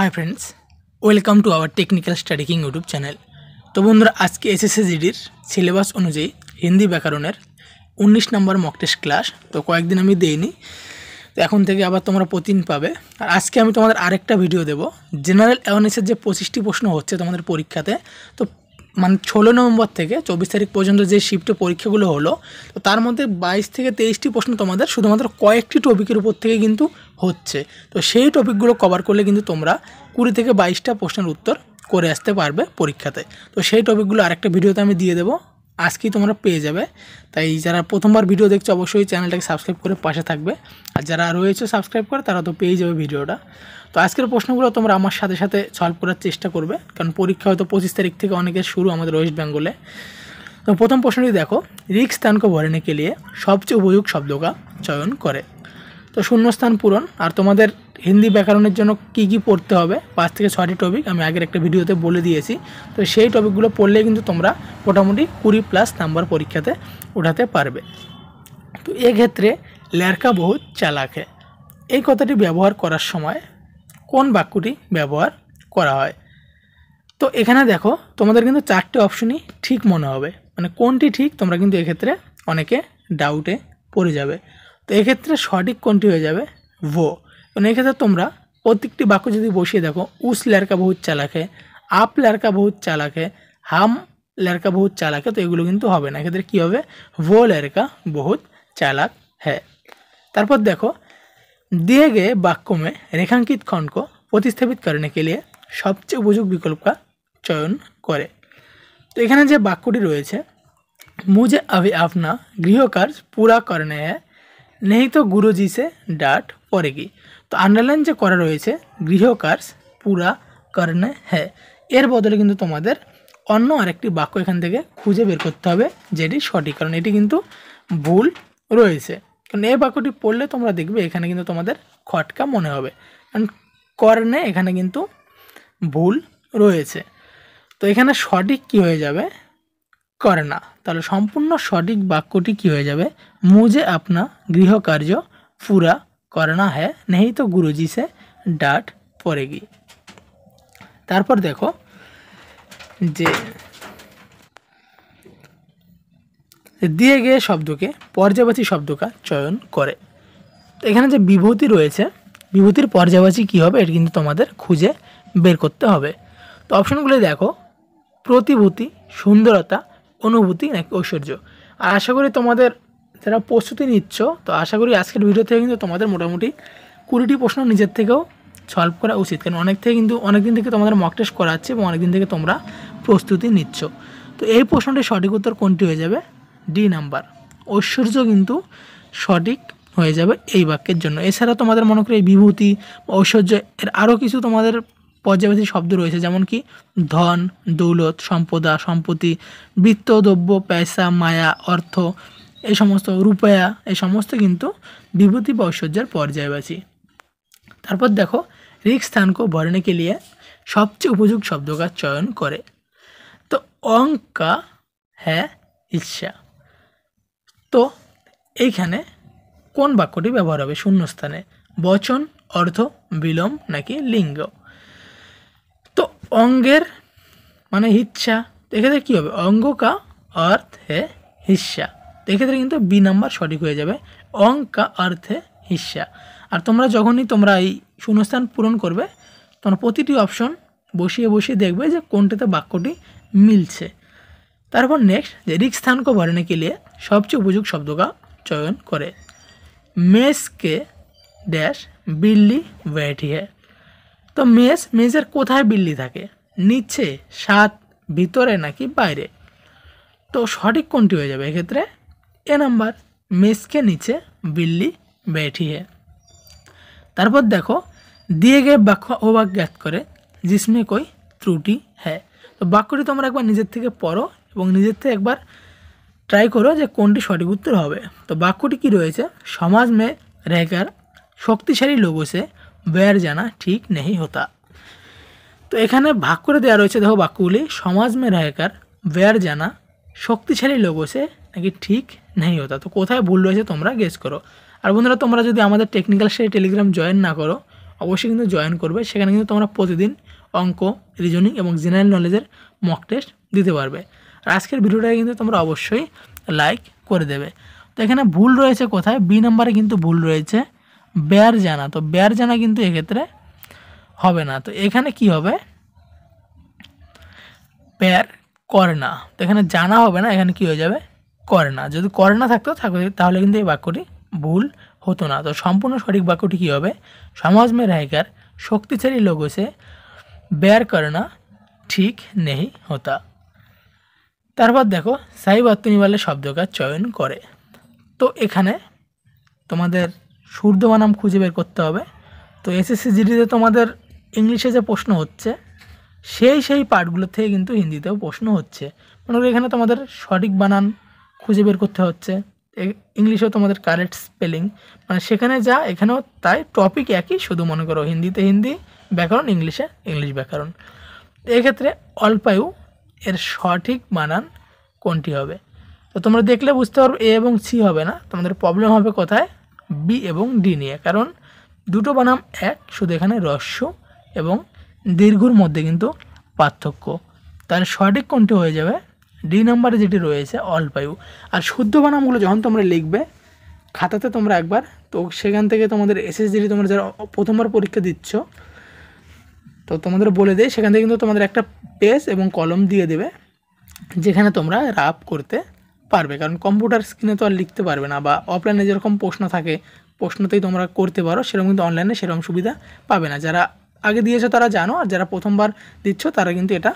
high friends welcome to our technical study king YouTube channel তো বন্ধুরা আজকে e এসএসসিজিডির syllabus অনুযায়ী হিন্দি ব্যাকরণের উনিশ নম্বর মক টেস্ট ক্লাস তো কয়েকদিন আমি দেইনি তো এখন থেকে আবার তোমরা প্রতিদিন পাবে আর আজকে আমি তোমাদের আরেকটা ভিডিও দেব জেনারেল অ্যাওয়ারনেসের যে পঁচিশটি প্রশ্ন হচ্ছে তোমাদের পরীক্ষাতে তো মানে ষোলো নভেম্বর থেকে চব্বিশ তারিখ পর্যন্ত যে শিফটে পরীক্ষাগুলো হলো তো তার মধ্যে বাইশ থেকে তেইশটি প্রশ্ন তোমাদের শুধুমাত্র কয়েকটি টপিকের উপর থেকে কিন্তু হচ্ছে তো সেই টপিকগুলো কভার করলে কিন্তু তোমরা কুড়ি থেকে বাইশটা প্রশ্নের উত্তর করে আসতে পারবে পরীক্ষাতে তো সেই টপিকগুলো আরেকটা ভিডিওতে আমি দিয়ে দেবো আজকেই তোমরা পেয়ে যাবে তাই যারা প্রথমবার ভিডিও দেখছো অবশ্যই চ্যানেলটাকে সাবস্ক্রাইব করে পাশে থাকবে আর যারা রয়েছে সাবস্ক্রাইব করে তারা তো পেয়ে যাবে ভিডিওটা তো আজকের প্রশ্নগুলো তোমরা আমার সাথে সাথে সলভ করার চেষ্টা করবে কারণ পরীক্ষা হয়তো পঁচিশ তারিখ থেকে অনেকের শুরু আমাদের ওয়েস্ট বেঙ্গলে তো প্রথম প্রশ্নটি দেখো রিক্স তানকো ভরেনে কে লিয়ে সবচেয়ে উপযোগ শব্দকা চয়ন করে তো শূন্যস্থান পূরণ আর তোমাদের হিন্দি ব্যাকরণের জন্য কি কি পড়তে হবে পাঁচ থেকে ছয়টি টপিক আমি আগের একটা ভিডিওতে বলে দিয়েছি তো সেই টপিকগুলো পড়লে কিন্তু তোমরা মোটামুটি কুড়ি প্লাস নাম্বার পরীক্ষাতে উঠাতে পারবে তো এক্ষেত্রে ল্যারকা বহুত চালাকে এই কথাটি ব্যবহার করার সময় কোন বাক্যটি ব্যবহার করা হয় তো এখানে দেখো তোমাদের কিন্তু চারটে অপশনই ঠিক মনে হবে মানে কোনটি ঠিক তোমরা কিন্তু এক্ষেত্রে অনেকে ডাউটে পড়ে যাবে তো এক্ষেত্রে সঠিক কোনটি হয়ে যাবে ভো কারণ মানে এক্ষেত্রে তোমরা প্রত্যেকটি বাক্য যদি বসিয়ে দেখো উস ল্যারকা বহুত চালাকে আপ ল্যারকা বহুত চালাকে হাম ল্যারকা বহুত চালাকে তো এগুলো কিন্তু হবে না এক্ষেত্রে কী হবে ভো ল্যারকা বহুত চালাক হ্যাঁ তারপর দেখো দিয়ে গে বাক্যমে রেখাঙ্কিত খণ্ড প্রতিস্থাপিত করণে কে লিয়ে সবচেয়ে উপযোগী বিকল্পটা চয়ন করে তো এখানে যে বাক্যটি রয়েছে মুঝে আভি আপনা গৃহকার্য পুরা করণে হ্যায় নেহিত গুরুজি সে ডাট পরেগি তো আন্ডারলাইন যে করা রয়েছে গৃহকার্স পুরা কর্ণে হ্যাঁ এর বদলে কিন্তু তোমাদের অন্য আরেকটি বাক্য এখান থেকে খুঁজে বের করতে হবে যেটি সঠিক কারণ এটি কিন্তু ভুল রয়েছে কারণ এই বাক্যটি পড়লে তোমরা দেখবে এখানে কিন্তু তোমাদের খটকা মনে হবে কারণ কর্ণে এখানে কিন্তু ভুল রয়েছে তো এখানে সঠিক কি হয়ে যাবে করে না তাহলে সম্পূর্ণ সঠিক বাক্যটি কি হয়ে যাবে মুজে আপনা গৃহকার্য পুরা করে না হ্যাঁ নেই তো গুরুজি সে ডাট পরে গি তারপর দেখো যে দিয়ে গিয়ে শব্দকে পর্যাবাচী শব্দকা চয়ন করে এখানে যে বিভূতি রয়েছে বিভূতির পর্যাবাচী কি হবে এটা কিন্তু তোমাদের খুঁজে বের করতে হবে তো অপশানগুলি দেখো প্রতিভূতি সুন্দরতা অনুভূতি নাকি ঐশ্বর্য আর আশা করি তোমাদের যারা প্রস্তুতি নিচ্ছ তো আশা করি আজকের ভিডিও থেকে কিন্তু তোমাদের মোটামুটি কুড়িটি প্রশ্ন নিজের থেকেও সলভ করা উচিত কারণ অনেক থেকে কিন্তু অনেক দিন থেকে তোমাদের মক টেস্ট করা হচ্ছে এবং অনেক দিন থেকে তোমরা প্রস্তুতি নিচ্ছ তো এই প্রশ্নটির সঠিক উত্তর কোনটি হয়ে যাবে ডি নাম্বার ঐশ্বর্য কিন্তু সঠিক হয়ে যাবে এই বাক্যের জন্য এছাড়া তোমাদের মনে করে এই বিভূতি ঐশ্বর্য এর আরও কিছু তোমাদের পর্যায়বাচী শব্দ রয়েছে যেমন কি ধন দৌলত সম্পদা সম্পত্তি বৃত্ত দ্রব্য পয়সা মায়া অর্থ এই সমস্ত রূপায়া এই সমস্ত কিন্তু বিভূতি বা ঐশ্বর্যের পর্যায়বাসী তারপর দেখো রিক স্থানকে ভরণে কে লিয়ে সবচেয়ে উপযুক্ত শব্দ চয়ন করে তো অঙ্কা হ্যাঁ ইচ্ছা তো এইখানে কোন বাক্যটি ব্যবহার হবে শূন্যস্থানে বচন অর্থ বিলম নাকি লিঙ্গ তো অঙ্গের মানে হিচ্ছা এক্ষেত্রে কী হবে অঙ্গ কা অর্থ হে হিস্যা এক্ষেত্রে কিন্তু বি নাম্বার সঠিক হয়ে যাবে অঙ্ক কা অর্থ হে হিস্যা আর তোমরা যখনই তোমরা এই শূন্যস্থান পূরণ করবে তখন প্রতিটি অপশন বসিয়ে বসিয়ে দেখবে যে কোনটাতে বাক্যটি মিলছে তারপর নেক্সট যে রিক্স্থান কো ভরণে কে লিয়ে সবচেয়ে উপযুক্ত শব্দ কা চয়ন করে মেসকে ড্যাশ বিল্লি बैठी है তো মেস মেজের কোথায় বিল্লি থাকে নিচে সাত ভিতরে নাকি বাইরে তো সঠিক কোনটি হয়ে যাবে এক্ষেত্রে এ নাম্বার মেসকে নিচে বিল্লি হে তারপর দেখো দিয়ে গিয়ে বাক্য অবাক জ্ঞাত করে জিসমে কই ত্রুটি হ্যাঁ তো বাক্যটি তোমরা একবার নিজের থেকে পড়ো এবং নিজের থেকে একবার ট্রাই করো যে কোনটি সঠিক উত্তর হবে তো বাক্যটি কি রয়েছে সমাজ মে রেগার শক্তিশালী লোগো বের জানা ঠিক নেই হতা তো এখানে ভাগ করে দেওয়া রয়েছে দেখো বাক্যগুলি সমাজ মে রায়কার বের জানা শক্তিশালী লোক হয়েছে নাকি ঠিক নেই হতা তো কোথায় ভুল রয়েছে তোমরা গেস করো আর বন্ধুরা তোমরা যদি আমাদের টেকনিক্যাল সেই টেলিগ্রাম জয়েন না করো অবশ্যই কিন্তু জয়েন করবে সেখানে কিন্তু তোমরা প্রতিদিন অঙ্ক রিজনিং এবং জেনারেল নলেজের মক টেস্ট দিতে পারবে আর আজকের ভিডিওটাকে কিন্তু তোমরা অবশ্যই লাইক করে দেবে তো এখানে ভুল রয়েছে কোথায় বি নাম্বারে কিন্তু ভুল রয়েছে ব্যার জানা তো ব্যার জানা কিন্তু এক্ষেত্রে হবে না তো এখানে কি হবে ব্যার করে না তো এখানে জানা হবে না এখানে কি হয়ে যাবে করে না যদি করে না থাকতো থাকতো তাহলে কিন্তু এই বাক্যটি ভুল হতো না তো সম্পূর্ণ সঠিক বাক্যটি কী হবে সমাজ মে রায়কার শক্তিশালী লোক সে ব্যয় করে না ঠিক নেই হতা তারপর দেখো সাই বাত্তুনিওয়ালা শব্দ চয়ন করে তো এখানে তোমাদের সূর্য বানাম খুঁজে বের করতে হবে তো এসএসসি জিডিতে তোমাদের ইংলিশে যে প্রশ্ন হচ্ছে সেই সেই পার্টগুলো থেকে কিন্তু হিন্দিতেও প্রশ্ন হচ্ছে মনে করি এখানে তোমাদের সঠিক বানান খুঁজে বের করতে হচ্ছে ইংলিশেও তোমাদের কারেক্ট স্পেলিং মানে সেখানে যা এখানেও তাই টপিক একই শুধু মনে করো হিন্দিতে হিন্দি ব্যাকরণ ইংলিশে ইংলিশ ব্যাকরণ এক্ষেত্রে অল্পায়ু এর সঠিক বানান কোনটি হবে তো তোমরা দেখলে বুঝতে পারবে এ এবং সি হবে না তোমাদের প্রবলেম হবে কোথায় বি এবং ডি নিয়ে কারণ দুটো বানাম এক শুধু এখানে রস্য এবং দীর্ঘর মধ্যে কিন্তু পার্থক্য তাহলে সঠিক কোনটি হয়ে যাবে ডি নাম্বারে যেটি রয়েছে অল্পায়ু আর শুদ্ধ বানামগুলো যখন তোমরা লিখবে খাতাতে তোমরা একবার তো সেখান থেকে তোমাদের এসএসডি তোমরা যারা প্রথমবার পরীক্ষা দিচ্ছ তো তোমাদের বলে দেয় সেখান থেকে কিন্তু তোমাদের একটা পেজ এবং কলম দিয়ে দেবে যেখানে তোমরা রাপ করতে পারবে কারণ কম্পিউটার স্ক্রিনে তো আর লিখতে পারবে না বা অফলাইনে যেরকম প্রশ্ন থাকে প্রশ্নতেই তোমরা করতে পারো সেরকম কিন্তু অনলাইনে সেরকম সুবিধা পাবে না যারা আগে দিয়েছো তারা জানো আর যারা প্রথমবার দিচ্ছ তারা কিন্তু এটা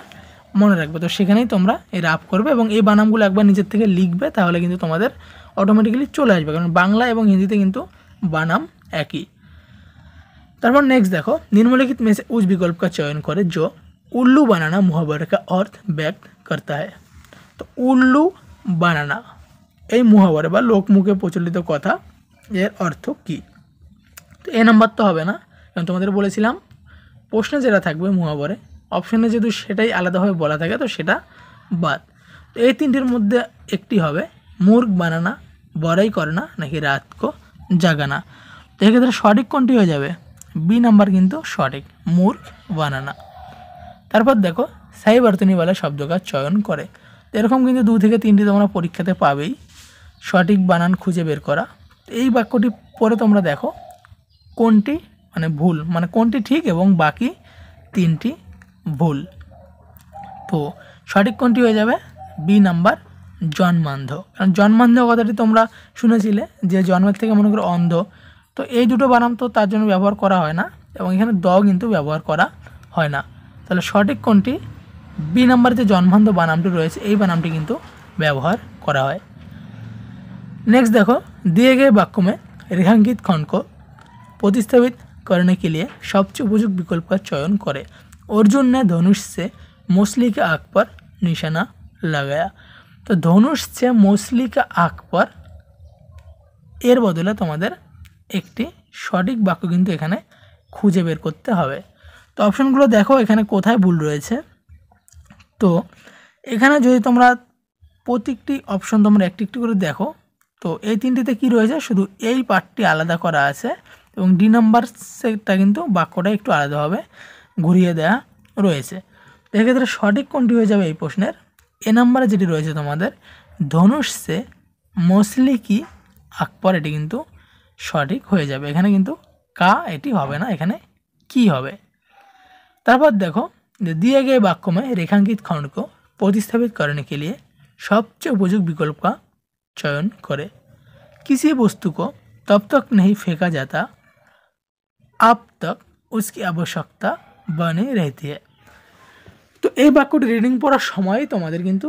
মনে রাখবে তো সেখানেই তোমরা এর আপ করবে এবং এই বানামগুলো একবার নিজের থেকে লিখবে তাহলে কিন্তু তোমাদের অটোমেটিক্যালি চলে আসবে কারণ বাংলা এবং হিন্দিতে কিন্তু বানাম একই তারপর নেক্সট দেখো নিম্নলিখিত মেসে উজ বিকল্প চয়ন করে चयन উল্লু বানানা उल्लू অর্থ मुहावरे का अर्थ व्यक्त करता বানানা এই মুহাবরে বা লোকমুখে প্রচলিত কথা এর অর্থ কী তো এ নাম্বার তো হবে না কারণ তোমাদের বলেছিলাম প্রশ্নে যেটা থাকবে মুহাবরে অপশানে যেহেতু সেটাই আলাদাভাবে বলা থাকে তো সেটা বাদ তো এই তিনটির মধ্যে একটি হবে মুর্গ বানানা বড়াই করে না নাকি রাত কো জাগানা তো এক্ষেত্রে সঠিক কোনটি হয়ে যাবে বি নাম্বার কিন্তু সঠিক মুর্গ বানানা তারপর দেখো সাইব বলে শব্দ কাজ চয়ন করে এরকম কিন্তু দু থেকে তিনটি তোমরা পরীক্ষাতে পাবেই সঠিক বানান খুঁজে বের করা এই বাক্যটি পরে তোমরা দেখো কোনটি মানে ভুল মানে কোনটি ঠিক এবং বাকি তিনটি ভুল তো সঠিক কোনটি হয়ে যাবে বি নাম্বার জন্মান্ধ কারণ জন্মান্ধ কথাটি তোমরা শুনেছিলে যে জন্মের থেকে মনে করো অন্ধ তো এই দুটো বানান তো তার জন্য ব্যবহার করা হয় না এবং এখানে দ কিন্তু ব্যবহার করা হয় না তাহলে সঠিক কোনটি বি নাম্বারে যে জন্মান্ত বানামটি রয়েছে এই বানামটি কিন্তু ব্যবহার করা হয় নেক্সট দেখো দিয়ে গে বাক্যমে রেখাঙ্কিত খণ্ড প্রতিস্থাপিত করণে কে লিয়ে সবচেয়ে উপযোগ বিকল্প চয়ন করে অর্জুন নে धनुष से मोसली के आग पर তো ধনুষ से মোসলি কা আগ পর এর বদলে তোমাদের একটি সঠিক বাক্য কিন্তু এখানে খুঁজে বের করতে হবে তো অপশনগুলো দেখো এখানে কোথায় ভুল রয়েছে তো এখানে যদি তোমরা প্রত্যেকটি অপশন তোমরা একটি একটি করে দেখো তো এই তিনটিতে কি রয়েছে শুধু এই পার্টটি আলাদা করা আছে এবং ডি নাম্বার সেটটা কিন্তু বাক্যটা একটু আলাদাভাবে ঘুরিয়ে দেয়া রয়েছে এক্ষেত্রে সঠিক কোনটি হয়ে যাবে এই প্রশ্নের এ নাম্বারে যেটি রয়েছে তোমাদের ধনুষ সে মোসলি কি আকবর এটি কিন্তু সঠিক হয়ে যাবে এখানে কিন্তু কা এটি হবে না এখানে কি হবে তারপর দেখো दिए गए वाक्य में रेखांकित खंड को प्रतिस्थापित करने के लिए सबसे उपयुक्त विकल्प का चयन करें किसी वस्तु को तब तक नहीं फेंका जाता अब तक उसकी তো এই বাক্যটি রিডিং পড়ার সময় তোমাদের কিন্তু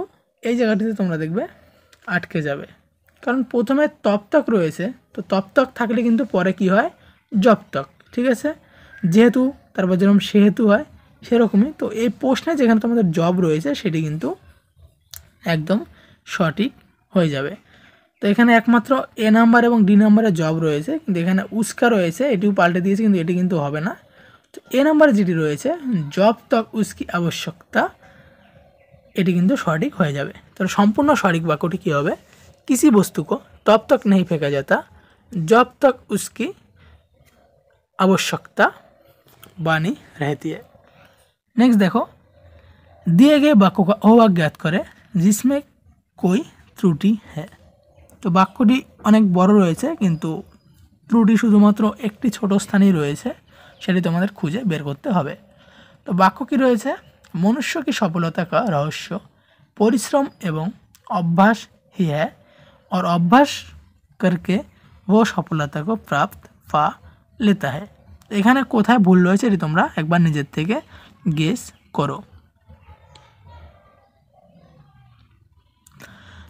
এই জায়গাটিতে তোমরা দেখবে আটকে যাবে কারণ প্রথমে তপ্তক রয়েছে তো তপ্তক থাকলে কিন্তু পরে কি হয় জপ্তক ঠিক আছে যেহেতু তারপর যেরকম সেহেতু হয় সেরকমই তো এই প্রশ্নে যেখানে তোমাদের জব রয়েছে সেটি কিন্তু একদম সঠিক হয়ে যাবে তো এখানে একমাত্র এ নাম্বার এবং ডি নাম্বারে জব রয়েছে কিন্তু এখানে উস্কা রয়েছে এটিও পাল্টে দিয়েছে কিন্তু এটি কিন্তু হবে না তো এ নাম্বারে যেটি রয়েছে জব তক উস্কি আবশ্যকতা এটি কিন্তু সঠিক হয়ে যাবে তো সম্পূর্ণ সঠিক বাক্যটি কী হবে কৃষি বস্তুক তপ তক নেই ফেঁকা যাতা জব তক উস্কি আবশ্যকতা বাণী রেহতিয়ে नेक्स्ट देखो दिए गए वाक्य का अवाक ज्ञात करे जिसमें कोई त्रुटि है তো বাক্যটি অনেক বড় রয়েছে কিন্তু ত্রুটি শুধুমাত্র একটি ছোট স্থানেই রয়েছে সেটি তোমাদের খুঁজে বের করতে হবে তো বাক্য কী রয়েছে মনুষ্য কি সফলতা কা রহস্য পরিশ্রম এবং অভ্যাस হি হ্যা और অভ্যাস करके वो সফলতা को प्राप्त पा लेता है এখানে কোথায় ভুল রয়েছে এটি তোমরা একবার নিজের থেকে গেস করো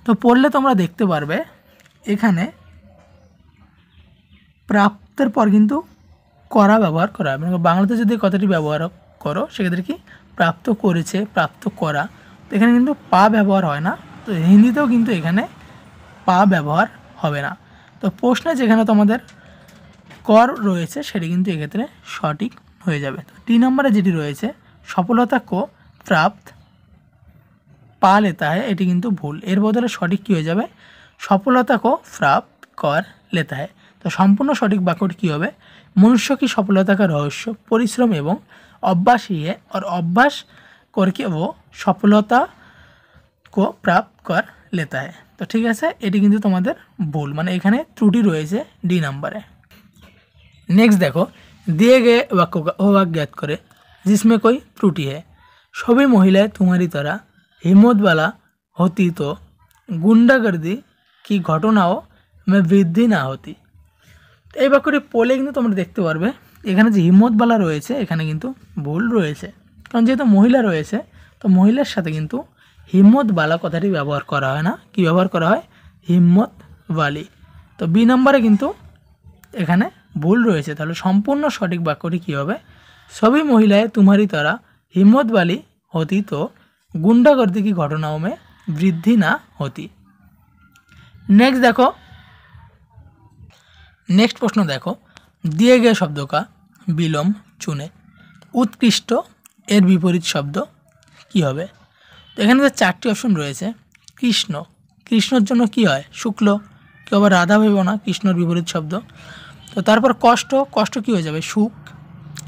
তো পড়লে তোমরা দেখতে পারবে এখানে প্রাপ্তের পর কিন্তু করা ব্যবহার করা মানে বাংলাতে যদি কথাটি ব্যবহার করো সেক্ষেত্রে কি প্রাপ্ত করেছে প্রাপ্ত করা তো এখানে কিন্তু পা ব্যবহার হয় না তো হিন্দিতেও কিন্তু এখানে পা ব্যবহার হবে না তো প্রশ্নে যেখানে তোমাদের কর রয়েছে সেটি কিন্তু এক্ষেত্রে সঠিক হয়ে যাবে তো তিন নম্বরে যেটি রয়েছে সফলতা কো প্রাপ্ত পা লেতা হয় এটি কিন্তু ভুল এর বদলে সঠিক কী হয়ে যাবে সফলতা কো প্রাপ্ত কর লেতা হয় তো সম্পূর্ণ সঠিক বাক্যটি কী হবে মনুষ্য কি সফলতা का রহস্য পরিশ্রম এবং অভ্যাস ইয়ে है অভ্যাস করকে ও সফলতা কো প্রাপ্ত কর লেতা হয় তো ঠিক আছে এটি কিন্তু তোমাদের ভুল মানে এখানে ত্রুটি রয়েছে ডি নাম্বারে নেক্সট দেখো দিয়ে গে বাক্য হোমওয়ার্ক জ্ঞাত করে जिसमें কই त्रुटि है सभी महिलाएं तुम्हारी तरह हिम्मत वाला होती গুন্ডাগার্দি কি ঘটনাও বৃদ্ধি না হতি এই বাক্যটি পড়লে কিন্তু তোমরা দেখতে পারবে এখানে যে হিম্মতবালা রয়েছে এখানে কিন্তু ভুল রয়েছে কারণ যেহেতু মহিলা রয়েছে তো মহিলার সাথে কিন্তু হিম্মতবালা কথাটি ব্যবহার করা হয় না কি ব্যবহার করা হয় হিম্মতবালি তো বি নম্বরে কিন্তু এখানে ভুল রয়েছে তাহলে সম্পূর্ণ সঠিক বাক্যটি কী হবে সবই महिलाएं तुम्हारी तरह हिम्मत वाली होती तो गुंडागर्दी की घटनाओं में वृद्धि ना होती नेक्स्ट देखो नेक्स्ट प्रश्न देखो दिए गए শব্দকা का विलोम चुने উৎকৃষ্ট এর বিপরীত শব্দ কি হবে তো এখানে চারটি অপশন রয়েছে কৃষ্ণ কৃষ্ণর জন্য কি হয় শুক্ল কেউ আবার রাধা ভেব না কৃষ্ণর বিপরীত শব্দ তো তারপর কষ্ট কষ্ট কি হয়ে যাবে সুখ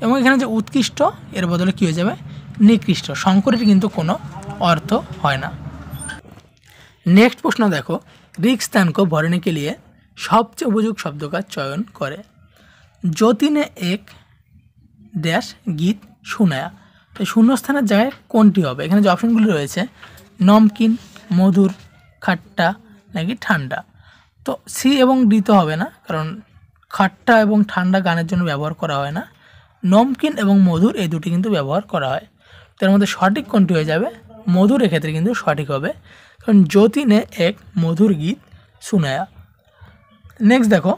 এবং এখানে যে উৎকৃষ্ট এর বদলে কী হয়ে যাবে নিকৃষ্ট শঙ্করের কিন্তু কোনো অর্থ হয় না নেক্সট প্রশ্ন দেখো রিক স্থানকে ভরণীকে নিয়ে সবচেয়ে উপযোগ শব্দকার চয়ন করে যতীনে এক ড্যাশ গীত শুনায়া তো শূন্যস্থানের জায়গায় কোনটি হবে এখানে যে অপশানগুলি রয়েছে নমকিন মধুর খাট্টা নাকি ঠান্ডা তো সি এবং ডি তো হবে না কারণ খাট্টা এবং ঠান্ডা গানের জন্য ব্যবহার করা হয় না নমকিন এবং মধুর এই দুটি কিন্তু ব্যবহার করা হয় তার মধ্যে সঠিক কোনটি হয়ে যাবে মধুর এক্ষেত্রে কিন্তু সঠিক হবে কারণ যতীনে এক মধুর গীত শুনায়া নেক্সট দেখো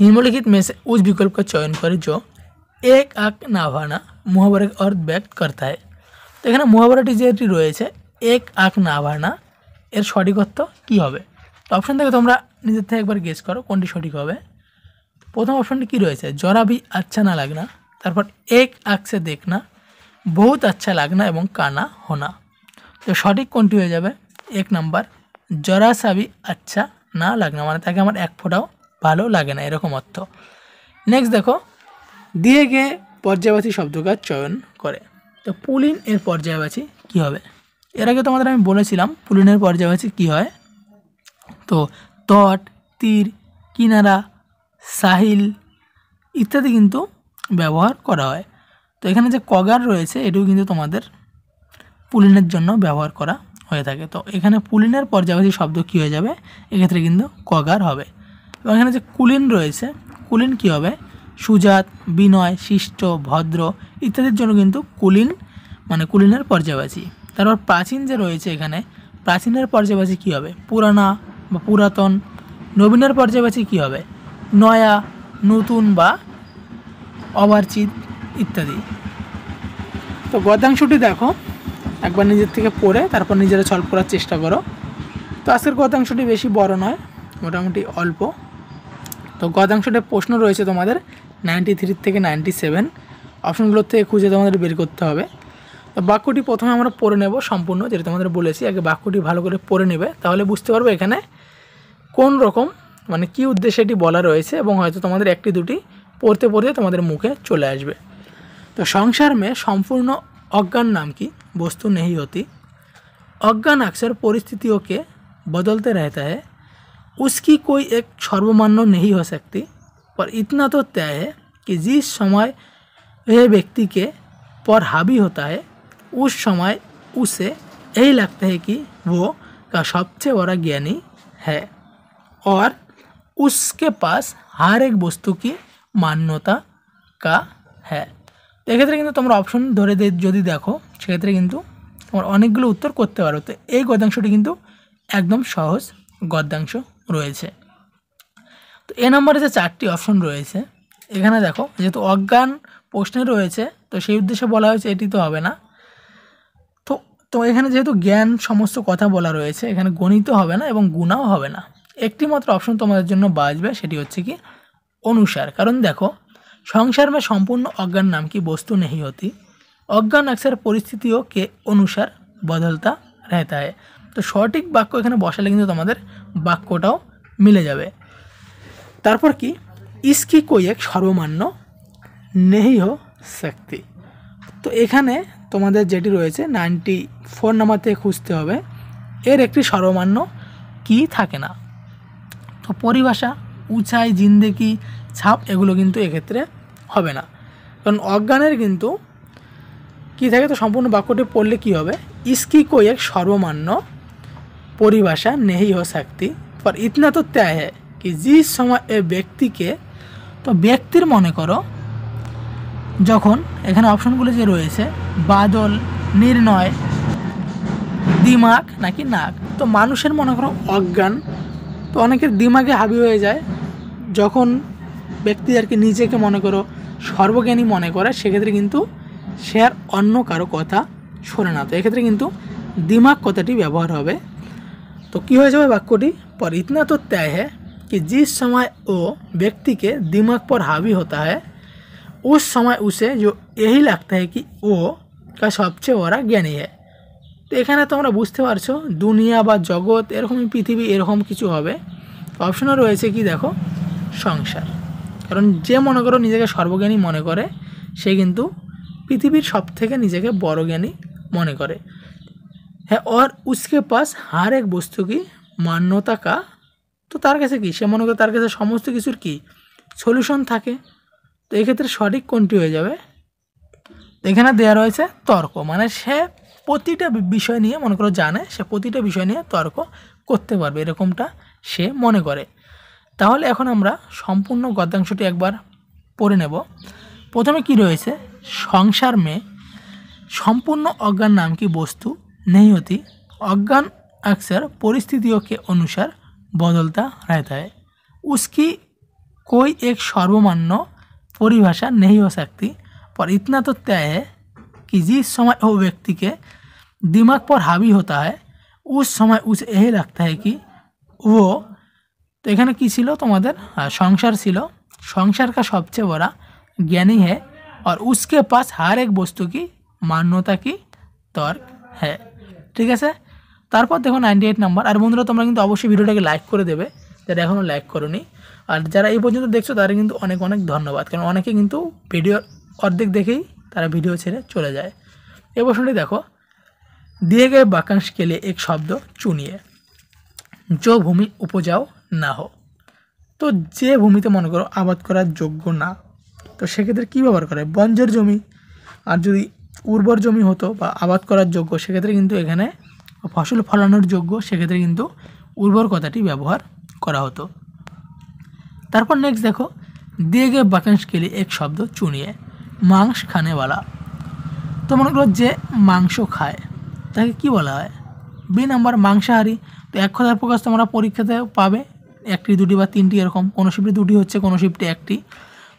নিম্নলিখিত মেসে উজ বিকল্প চয়ন করে चयन এক আক নাভানা মহাভারত অর্থ ব্যক্ত করতে হয় তো এখানে মহাভারতটি যেটি রয়েছে এক আক নাভানা এর সঠিক অর্থ কী হবে তো অপশান থেকে তোমরা নিজের থেকে একবার গেস করো কোনটি সঠিক হবে প্রথম অপশনটা কী রয়েছে জরা ভি আচ্ছা না লাগনা তারপর এক আকসে দেখনা বহুত আচ্ছা লাগনা এবং কানা হোনা তো সঠিক কোনটি হয়ে যাবে এক নাম্বার জরা সাবি আচ্ছা না লাগনা মানে তাকে আমার এক ফোটাও ভালো লাগে না এরকম অর্থ নেক্সট দেখো দিয়ে গে পর্যায়বাসী শব্দকার চয়ন করে তো পুলিন এর পর্যায়বাসী কি হবে এর আগে তোমাদের আমি বলেছিলাম পুলিনের পর্যায়বাসী কি হয় তো তট তীর কিনারা সাহিল ইত্যাদি কিন্তু ব্যবহার করা হয় তো এখানে যে কগার রয়েছে এটিও কিন্তু তোমাদের পুলিনের জন্য ব্যবহার করা হয়ে থাকে তো এখানে পুলিনের পর্যায়বাসী শব্দ কী হয়ে যাবে এক্ষেত্রে কিন্তু কগার হবে এবং এখানে যে কুলিন রয়েছে কুলিন কী হবে সুজাত বিনয় শিষ্ট ভদ্র ইত্যাদির জন্য কিন্তু কুলিন মানে কুলিনের পর্যাবাসী তারপর প্রাচীন যে রয়েছে এখানে প্রাচীনের পর্যাবাসী কী হবে পুরানা বা পুরাতন নবীনের পর্যাবাসী কী হবে নয়া নতুন বা অবার্চিত ইত্যাদি তো গদ্যাংশটি দেখো একবার নিজের থেকে পড়ে তারপর নিজেরা সলভ করার চেষ্টা করো তো আজকের গদ্যাংশটি বেশি বড় নয় মোটামুটি অল্প তো গদ্যাংশটির প্রশ্ন রয়েছে তোমাদের নাইনটি থ্রি থেকে নাইনটি সেভেন অপশনগুলোর থেকে খুঁজে তোমাদের বের করতে হবে তো বাক্যটি প্রথমে আমরা পড়ে নেব সম্পূর্ণ যেটা তোমাদের বলেছি আগে বাক্যটি ভালো করে পড়ে নেবে তাহলে বুঝতে পারবো এখানে কোন রকম মানে কি উদ্দেশ্যে এটি বলা রয়েছে এবং হয়তো তোমাদের একটি দুটি পড়তে পড়তে তোমাদের মুখে চলে আসবে তো সংসার মে সম্পূর্ণ অজ্ঞান নাম কি বস্তু নেই হতি অজ্ঞান আকসের পরিস্থিতিওকে বদলতে রেতা হে কি কই এক সর্বমান্য নেই হ শক্তি পর ইতনা তো ত্যায় হে কি যি সময় এ ব্যক্তিকে পর হাবি হতা হে উস সময় উসে এই লাগতে হে কি ও কা সবচেয়ে বড় জ্ঞানী হ্যাঁ उसके पास हर एक वस्तु की মান্যতা কা হ্যাঁ এক্ষেত্রে কিন্তু তোমরা অপশন ধরে যদি দেখো সেক্ষেত্রে কিন্তু তোমার অনেকগুলো উত্তর করতে পারো তো এই গদ্যাংশটি কিন্তু একদম সহজ গদ্যাংশ রয়েছে তো এ নম্বরে যে চারটি অপশন রয়েছে এখানে দেখো যেহেতু অজ্ঞান প্রশ্নে রয়েছে তো সেই উদ্দেশ্যে বলা হয়েছে এটি তো হবে না তো তো এখানে যেহেতু জ্ঞান সমস্ত কথা বলা রয়েছে এখানে গণিত হবে না এবং গুণাও হবে না একটি মাত্র অপশন তোমাদের জন্য বাজবে সেটি হচ্ছে কি অনুসার কারণ দেখো সংসার মে সম্পূর্ণ অজ্ঞান নাম কি বস্তু নেহি অতি অজ্ঞান अक्सर পরিস্থিতিও কে অনুসার বদলতা রেতা হয় তো সঠিক বাক্য এখানে বসালে কিন্তু তোমাদের বাক্যটাও মিলে যাবে তারপর কি ইস্কি কই এক সর্বমান্য নেহি হো শক্তি তো এখানে তোমাদের যেটি রয়েছে নাইনটি ফোর নাম্বার থেকে খুঁজতে হবে এর একটি সর্বমান্য কি থাকে না তো পরিভাষা উঁচাই জিন্দেকি ছাপ এগুলো কিন্তু এক্ষেত্রে হবে না কারণ অজ্ঞানের কিন্তু কি থাকে তো সম্পূর্ণ বাক্যটি পড়লে কি হবে ইস্কি কই এক সর্বমান্য পরিভাষা নেহি হো সাকতি পর ইতনা তো ত্যাগ হ্যাঁ কি যে সময় এ ব্যক্তিকে তো ব্যক্তির মনে করো যখন এখানে অপশনগুলো যে রয়েছে বাদল নির্ণয় দিমাগ নাকি নাক তো মানুষের মনে করো অজ্ঞান তো অনেকের দিমাগে হাবি হয়ে যায় যখন ব্যক্তি আর কি নিজেকে মনে করো সর্বজ্ঞানী মনে করে সেক্ষেত্রে কিন্তু সে আর অন্য কারো কথা শোনে না তো এক্ষেত্রে কিন্তু দিমাগ কথাটি ব্যবহার হবে তো কী হয়ে যাবে বাক্যটি পর ইতনা তো ত্যায় হ্যাঁ কি যে সময় ও ব্যক্তিকে দিমাগ পর হাবি হতে হয় ও সময় উসে যে এই লাগতে হয় কি ও কা সবচেয়ে ওরা জ্ঞানী ज्ञानी তো এখানে তোমরা বুঝতে পারছো দুনিয়া বা জগৎ এরকমই পৃথিবী এরকম কিছু হবে অপশনও রয়েছে কি দেখো সংসার কারণ যে মনে করো নিজেকে সর্বজ্ঞানী মনে করে সে কিন্তু পৃথিবীর সব থেকে নিজেকে বড় জ্ঞানী মনে করে হ্যাঁ ওর উসকে পাস হার এক বস্তু কি মান্যতা কা তো তার কাছে কি সে মনে করে তার কাছে সমস্ত কিছুর কি সলিউশন থাকে তো এক্ষেত্রে সঠিক কোনটি হয়ে যাবে এখানে দেয়া রয়েছে তর্ক মানে সে প্রতিটা বিষয় নিয়ে মনে করো জানে সে প্রতিটা বিষয় নিয়ে তর্ক করতে পারবে এরকমটা সে মনে করে তাহলে এখন আমরা সম্পূর্ণ গদ্যাংশটি একবার পড়ে নেব প্রথমে কি রয়েছে সংসার মেয়ে সম্পূর্ণ অজ্ঞান নাম কি বস্তু নেই অতি অজ্ঞান আকসার পরিস্থিতিওকে অনুসার বদলতা রায় रहता উস্কি কই এক সর্বমান্য পরিভাষা নেই नहीं हो सकती এই যে সময় ওই ব্যক্তিকে दिमाग पर हावी होता है उस समय उसे ऐसा लगता है कि वो तो এখানে কি ছিল তোমাদের সংসার ছিল সংসারের সবচেয়ে বড় জ্ঞানী है और उसके पास हर एक वस्तु की मान्यता की तर्क है ठीक है তারপর দেখো 98 नंबर আর বন্ধুরা তোমরা কিন্তু অবশ্যই ভিডিওটাকে লাইক করে দেবে যারা এখনো লাইক করোনি আর যারা এই পর্যন্ত দেখছো তাদেরকে কিন্তু অনেক অনেক ধন্যবাদ কারণ অনেকে কিন্তু পড় অধিক দেখেই তারা ভিডিও ছেড়ে চলে যায় এ প্রশ্নটি দেখো দিয়ে গে বাক্যাংশ কেলে এক শব্দ চুনিয়ে যো ভূমি উপজাও না হো তো যে ভূমিতে মনে করো আবাদ করার যোগ্য না তো সেক্ষেত্রে কী ব্যবহার করে বঞ্জের জমি আর যদি উর্বর জমি হতো বা আবাদ করার যোগ্য সেক্ষেত্রে কিন্তু এখানে ফসল ফলানোর যোগ্য সেক্ষেত্রে কিন্তু উর্বর কথাটি ব্যবহার করা হতো তারপর নেক্সট দেখো দিয়ে গে বাক্যাংশ কেলে এক শব্দ চুনিয়ে মাংস খানেওয়ালা তো মনে করো যে মাংস খায় তাকে কি বলা হয় বি নাম্বার মাংসাহারী তো এক কথার প্রকাশ তোমরা পরীক্ষাতে পাবে একটি দুটি বা তিনটি এরকম কোনো শিফটে দুটি হচ্ছে কোনো শিফটে একটি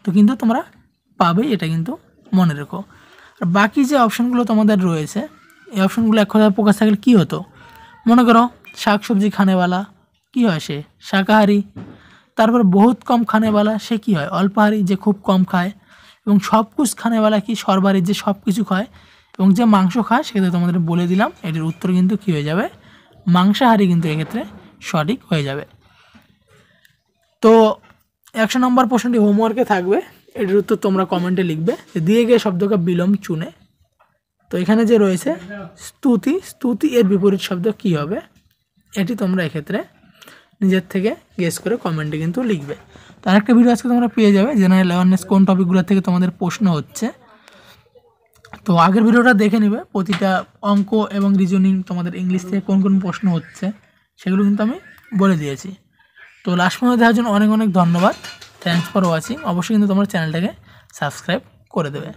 তো কিন্তু তোমরা পাবে এটা কিন্তু মনে রেখো আর বাকি যে অপশানগুলো তোমাদের রয়েছে এই অপশানগুলো এক কথায় প্রকাশ থাকলে কী হতো মনে করো শাক সবজি খানেওয়ালা কী হয় সে শাকাহারি তারপর বহুত কম খানেওয়ালা সে কী হয় অল্পাহারি যে খুব কম খায় এবং সব কুছ খানেওয়ালা কি সর্বারের যে সব কিছু খায় এবং যে মাংস খায় সেক্ষেত্রে তোমাদের বলে দিলাম এটির উত্তর কিন্তু কী হয়ে যাবে মাংসাহারি কিন্তু এক্ষেত্রে সঠিক হয়ে যাবে তো একশো নম্বর প্রশ্নটি হোমওয়ার্কে থাকবে এটির উত্তর তোমরা কমেন্টে লিখবে যে দিয়ে গিয়ে শব্দকে বিলম চুনে তো এখানে যে রয়েছে স্তুতি স্তুতি এর বিপরীত শব্দ কি হবে এটি তোমরা এক্ষেত্রে নিজের থেকে গেস করে কমেন্টে কিন্তু লিখবে তার একটা ভিডিও আজকে তোমরা পেয়ে যাবে জেনারেল অ্যাওয়ারনেস কোন টপিকগুলো থেকে তোমাদের প্রশ্ন হচ্ছে তো আগের ভিডিওটা দেখে নেবে প্রতিটা অঙ্ক এবং রিজনিং তোমাদের ইংলিশ থেকে কোন কোন প্রশ্ন হচ্ছে সেগুলো কিন্তু আমি বলে দিয়েছি তো লাস্ট মনে দেখার জন্য অনেক অনেক ধন্যবাদ থ্যাংকস ফর ওয়াচিং অবশ্যই কিন্তু তোমার চ্যানেলটাকে সাবস্ক্রাইব করে দেবে